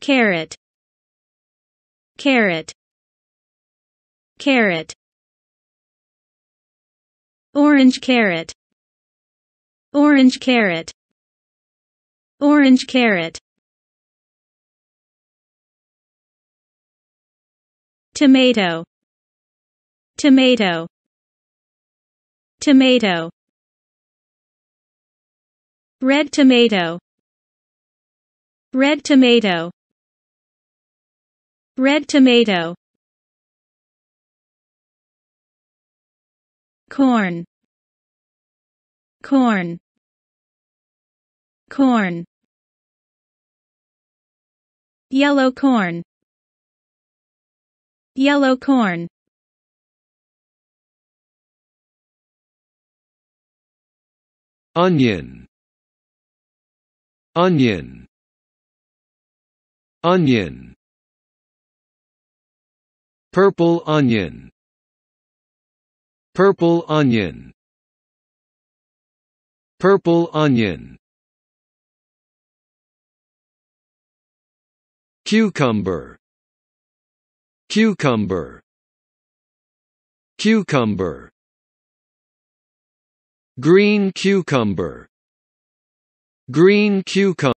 carrot carrot carrot orange carrot orange carrot orange carrot tomato tomato tomato red tomato red tomato Red tomato. Corn. Corn. Corn. Yellow corn. Yellow corn. Onion. Onion. Onion. Purple onion Purple onion Purple onion Cucumber Cucumber Cucumber Green cucumber Green cucumber